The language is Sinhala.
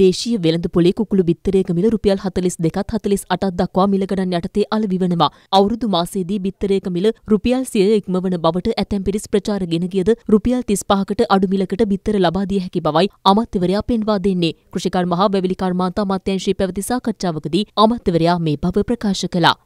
දේශීය වෙළඳ පොලේ කුකුළු බිත්තරයක මිල රුපියල් 42ත් 48ක් දක්වා මිල ගණන් යටතේ අලවිවනවා. අවුරුදු මාසයේදී බිත්තරයක මිල රුපියල් 100 ඉක්මවන බවට ඇතැම් පිරිස් ප්‍රචාර ගෙන ගියද රුපියල් 35කට අඩු මිලකට බිත්තර ලබා දිය හැකි බවයි අමාත්‍යවරයා පෙන්වා දෙන්නේ. කෘෂිකර්ම හා වැවිලි කර්මාන්ත අමාත්‍යාංශයේ පැවති සාකච්ඡාවකදී අමාත්‍යවරයා මේ බව ප්‍රකාශ කළා.